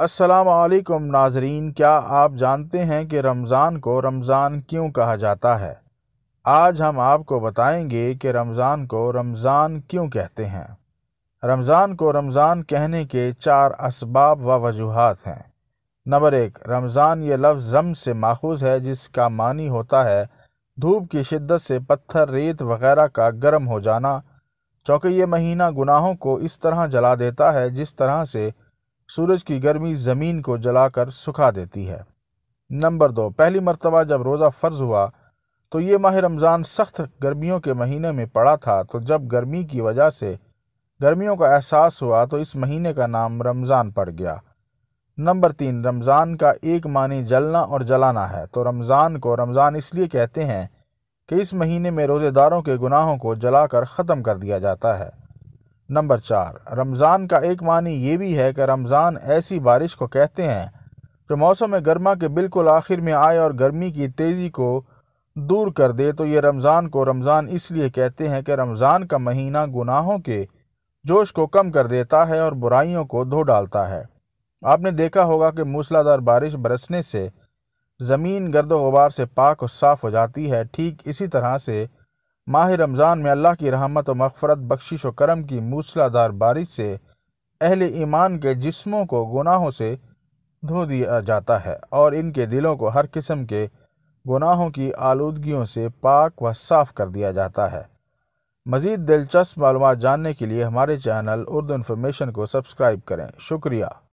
असलकम नाजरीन क्या आप जानते हैं कि रमज़ान को रमज़ान क्यों कहा जाता है आज हम आपको बताएंगे कि रमज़ान को रमज़ान क्यों कहते हैं रमज़ान को रमज़ान कहने के चार इसबाब व वजूहत हैं नंबर एक रमज़ान ये लफ्ज़ रम से माखूज है जिसका मानी होता है धूप की शिद्दत से पत्थर रेत वगैरह का गर्म हो जाना चूँकि ये महीना गुनाहों को इस तरह जला देता है जिस तरह से सूरज की गर्मी ज़मीन को जलाकर सुखा देती है नंबर दो पहली मरतबा जब रोज़ा फ़र्ज़ हुआ तो ये माह रमज़ान सख्त गर्मियों के महीने में पड़ा था तो जब गर्मी की वजह से गर्मियों का एहसास हुआ तो इस महीने का नाम रमज़ान पड़ गया नंबर तीन रमज़ान का एक मानी जलना और जलाना है तो रमज़ान को रमज़ान इसलिए कहते हैं कि इस महीने में रोज़ेदारों के गुनाहों को जलाकर ख़त्म कर दिया जाता है नंबर चार रमज़ान का एक मानी ये भी है कि रमज़ान ऐसी बारिश को कहते हैं जो मौसम गर्मा के बिल्कुल आखिर में आए और गर्मी की तेज़ी को दूर कर दे तो ये रमज़ान को रमज़ान इसलिए कहते हैं कि रमज़ान का महीना गुनाहों के जोश को कम कर देता है और बुराइयों को धो डालता है आपने देखा होगा कि मूसलाधार बारिश बरसने से ज़मीन गर्द गुबार से पाक और साफ़ हो जाती है ठीक इसी तरह से माह रमज़ान में अल्लाह की रहमत और मफ़रत बख्शिश व करम की मूसलाधार बारिश से अहल ईमान के जिसमों को गुनाहों से धो दिया जाता है और इनके दिलों को हर किस्म के गुनाहों की आलूगियों से पाक व साफ़ कर दिया जाता है मज़ीद दिलचस्प मालूम जानने के लिए हमारे चैनल उर्दू इन्फॉर्मेशन को सब्सक्राइब करें शुक्रिया